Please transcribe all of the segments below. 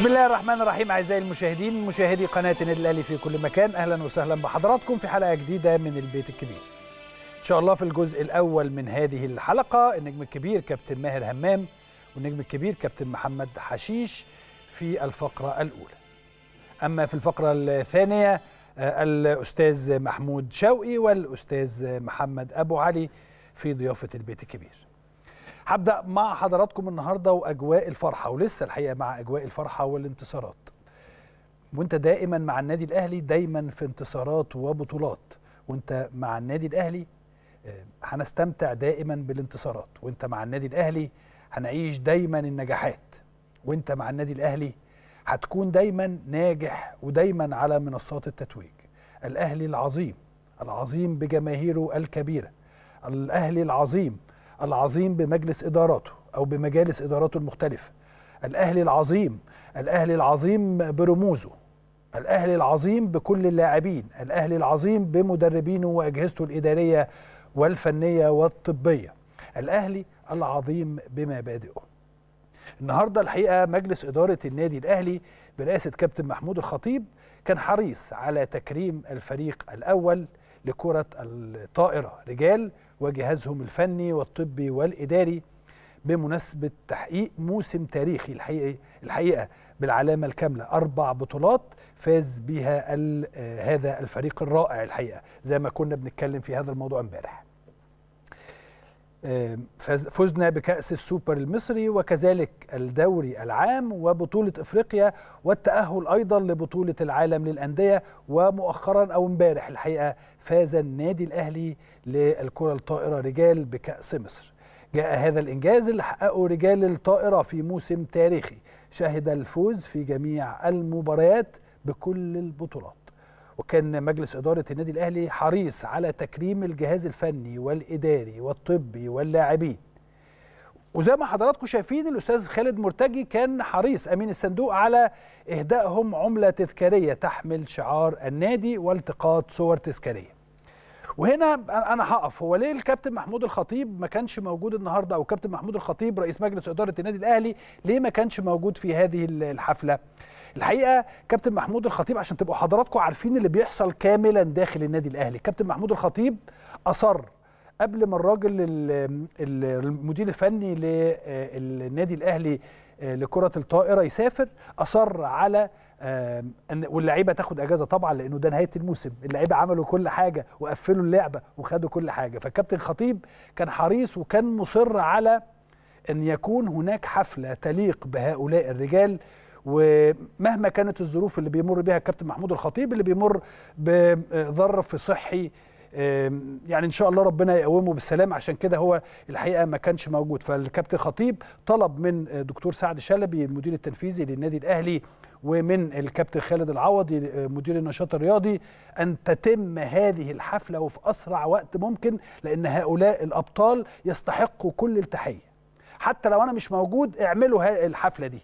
بسم الله الرحمن الرحيم اعزائي المشاهدين مشاهدي قناه النادي الاهلي في كل مكان اهلا وسهلا بحضراتكم في حلقه جديده من البيت الكبير. ان شاء الله في الجزء الاول من هذه الحلقه النجم الكبير كابتن ماهر همام والنجم الكبير كابتن محمد حشيش في الفقره الاولى. اما في الفقره الثانيه آه، الاستاذ محمود شوقي والاستاذ محمد ابو علي في ضيافه البيت الكبير. هبدا مع حضراتكم النهارده واجواء الفرحه ولسه الحقيقه مع اجواء الفرحه والانتصارات وانت دائما مع النادي الاهلي دايما في انتصارات وبطولات وانت مع النادي الاهلي آه، هنستمتع دائما بالانتصارات وانت مع النادي الاهلي هنعيش دايما النجاحات وانت مع النادي الاهلي هتكون دايما ناجح ودايما على منصات التتويج الاهلي العظيم العظيم بجماهيره الكبيره الاهلي العظيم العظيم بمجلس إداراته أو بمجالس إداراته المختلفة الأهلي العظيم الأهلي العظيم برموزه الأهلي العظيم بكل اللاعبين الأهلي العظيم بمدربينه وأجهزته الإدارية والفنية والطبية الأهلي العظيم بمبادئه النهاردة الحقيقة مجلس إدارة النادي الأهلي برئاسة كابتن محمود الخطيب كان حريص على تكريم الفريق الأول لكرة الطائرة رجال وجهازهم الفني والطبي والإداري بمناسبة تحقيق موسم تاريخي الحقيقة, الحقيقة بالعلامة الكاملة أربع بطولات فاز بها هذا الفريق الرائع الحقيقة زي ما كنا بنتكلم في هذا الموضوع امبارح فزنا بكأس السوبر المصري وكذلك الدوري العام وبطولة إفريقيا والتأهل أيضا لبطولة العالم للأندية ومؤخرا أو امبارح الحقيقة فاز النادي الأهلي للكرة الطائرة رجال بكأس مصر جاء هذا الإنجاز اللي حققه رجال الطائرة في موسم تاريخي شهد الفوز في جميع المباريات بكل البطولات وكان مجلس إدارة النادي الأهلي حريص على تكريم الجهاز الفني والإداري والطبي واللاعبين وزي ما حضراتكم شايفين الأستاذ خالد مرتجي كان حريص أمين الصندوق على إهدائهم عملة تذكارية تحمل شعار النادي والتقاط صور تذكارية وهنا انا هقف هو ليه الكابتن محمود الخطيب ما كانش موجود النهارده او كابتن محمود الخطيب رئيس مجلس اداره النادي الاهلي ليه ما كانش موجود في هذه الحفله الحقيقه كابتن محمود الخطيب عشان تبقوا حضراتكم عارفين اللي بيحصل كاملا داخل النادي الاهلي كابتن محمود الخطيب اصر قبل ما الراجل المدير الفني للنادي الاهلي لكره الطائره يسافر اصر على ان واللعيبه تاخد اجازه طبعا لانه ده نهايه الموسم اللعيبه عملوا كل حاجه وقفلوا اللعبه وخدوا كل حاجه فالكابتن خطيب كان حريص وكان مصر على ان يكون هناك حفله تليق بهؤلاء الرجال ومهما كانت الظروف اللي بيمر بها الكابتن محمود الخطيب اللي بيمر بظرف صحي يعني ان شاء الله ربنا يقومه بالسلام عشان كده هو الحقيقه ما كانش موجود فالكابتن خطيب طلب من دكتور سعد شلبي المدير التنفيذي للنادي الاهلي ومن الكابتن خالد العوضي آه، مدير النشاط الرياضي ان تتم هذه الحفله وفي اسرع وقت ممكن لان هؤلاء الابطال يستحقوا كل التحيه حتى لو انا مش موجود اعملوا الحفله دي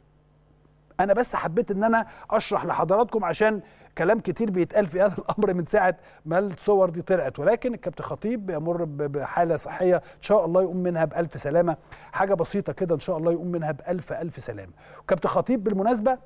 انا بس حبيت ان انا اشرح لحضراتكم عشان كلام كتير بيتقال في هذا الامر من ساعه ما الصور دي طلعت ولكن الكابتن خطيب بيمر بحاله صحيه ان شاء الله يقوم منها بالف سلامه حاجه بسيطه كده ان شاء الله يقوم منها بالف الف سلامه كابتن خطيب بالمناسبه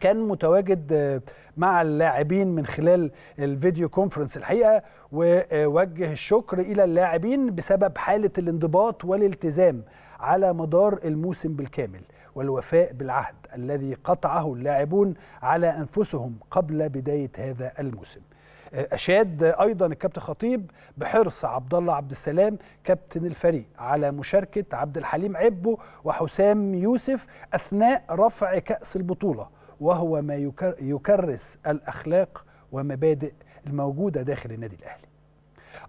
كان متواجد آه، مع اللاعبين من خلال الفيديو كونفرنس الحقيقه ووجه الشكر الى اللاعبين بسبب حاله الانضباط والالتزام على مدار الموسم بالكامل والوفاء بالعهد الذي قطعه اللاعبون على أنفسهم قبل بداية هذا الموسم أشاد أيضا الكابتن خطيب بحرص عبد الله عبد السلام كابتن الفريق على مشاركة عبد الحليم عبو وحسام يوسف أثناء رفع كأس البطولة وهو ما يكرس الأخلاق ومبادئ الموجودة داخل النادي الأهلي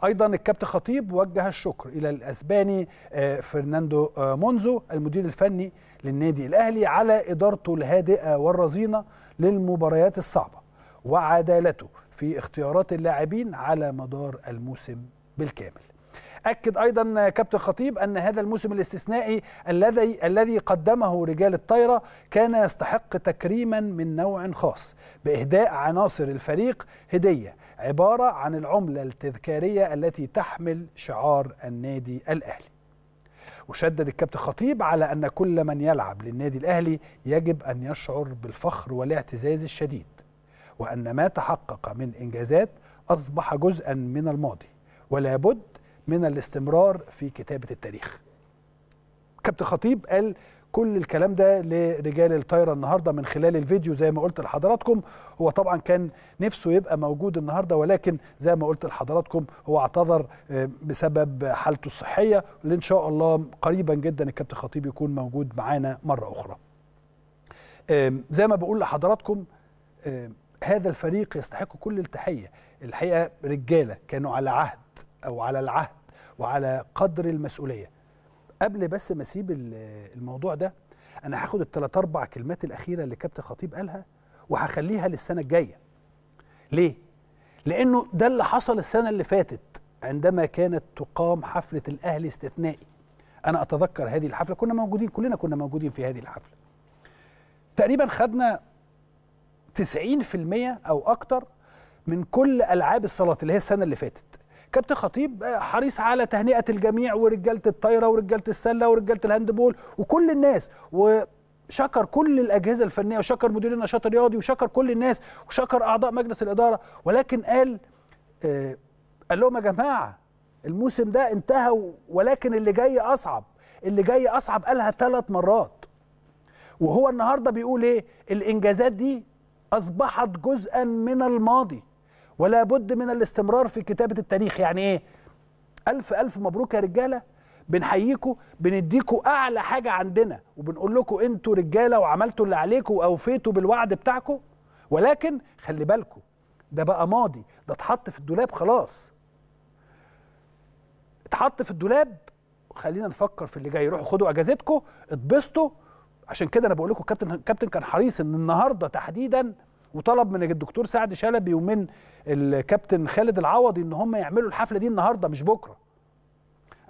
ايضا الكابتن خطيب وجه الشكر الى الاسباني آه، فرناندو آه، مونزو المدير الفني للنادي الاهلي على ادارته الهادئه والرزينه للمباريات الصعبه وعدالته في اختيارات اللاعبين على مدار الموسم بالكامل اكد ايضا كابتن خطيب ان هذا الموسم الاستثنائي الذي الذي قدمه رجال الطايره كان يستحق تكريما من نوع خاص باهداء عناصر الفريق هديه عباره عن العمله التذكاريه التي تحمل شعار النادي الاهلي وشدد الكابتن خطيب على أن كل من يلعب للنادي الأهلي يجب أن يشعر بالفخر والاعتزاز الشديد وأن ما تحقق من إنجازات أصبح جزءا من الماضي ولا بد من الاستمرار في كتابه التاريخ. كابتن خطيب قال كل الكلام ده لرجال الطايره النهارده من خلال الفيديو زي ما قلت لحضراتكم هو طبعا كان نفسه يبقى موجود النهارده ولكن زي ما قلت لحضراتكم هو اعتذر آه، بسبب حالته الصحيه اللي ان شاء الله قريبا جدا الكابتن خطيب يكون موجود معانا مره اخرى. آه، زي ما بقول لحضراتكم آه، هذا الفريق يستحق كل التحيه الحقيقه رجاله كانوا على عهد او على العهد وعلى قدر المسؤوليه قبل بس ما اسيب الموضوع ده انا هاخد الثلاث اربع كلمات الاخيره اللي كابتن خطيب قالها وهخليها للسنه الجايه ليه لانه ده اللي حصل السنه اللي فاتت عندما كانت تقام حفله الاهلي استثنائي انا اتذكر هذه الحفله كنا موجودين كلنا كنا موجودين في هذه الحفله تقريبا خدنا 90% او اكتر من كل العاب الصالات اللي هي السنه اللي فاتت كابتن خطيب آه، حريص على تهنئه الجميع ورجاله الطايره ورجاله السله ورجاله الهاندبول وكل الناس و شكر كل الاجهزه الفنيه وشكر مدير النشاط الرياضي وشكر كل الناس وشكر اعضاء مجلس الاداره ولكن قال آه قال لهم يا جماعه الموسم ده انتهى ولكن اللي جاي اصعب اللي جاي اصعب قالها ثلاث مرات وهو النهارده بيقول ايه الانجازات دي اصبحت جزءا من الماضي ولا بد من الاستمرار في كتابة التاريخ يعني ايه ألف ألف مبروك يا رجالة بنحييكوا بنديكوا أعلى حاجة عندنا وبنقول لكم أنتوا رجالة وعملتوا اللي عليكم وأوفيتوا بالوعد بتاعكم ولكن خلي بالكم ده بقى ماضي ده اتحط في الدولاب خلاص اتحط في الدولاب خلينا نفكر في اللي جاي روحوا خدوا اجازتكم اتبسطوا عشان كده انا بقول لكم الكابتن الكابتن كان حريص ان النهارده تحديدا وطلب من الدكتور سعد شلبي ومن الكابتن خالد العوضي ان هم يعملوا الحفله دي النهارده مش بكره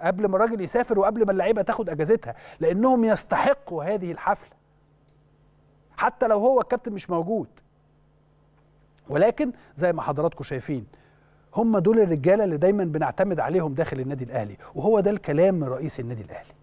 قبل ما الراجل يسافر وقبل ما اللعيبه تاخد اجازتها لانهم يستحقوا هذه الحفله حتى لو هو الكابتن مش موجود ولكن زي ما حضراتكم شايفين هم دول الرجاله اللي دايما بنعتمد عليهم داخل النادي الاهلي وهو ده الكلام من رئيس النادي الاهلي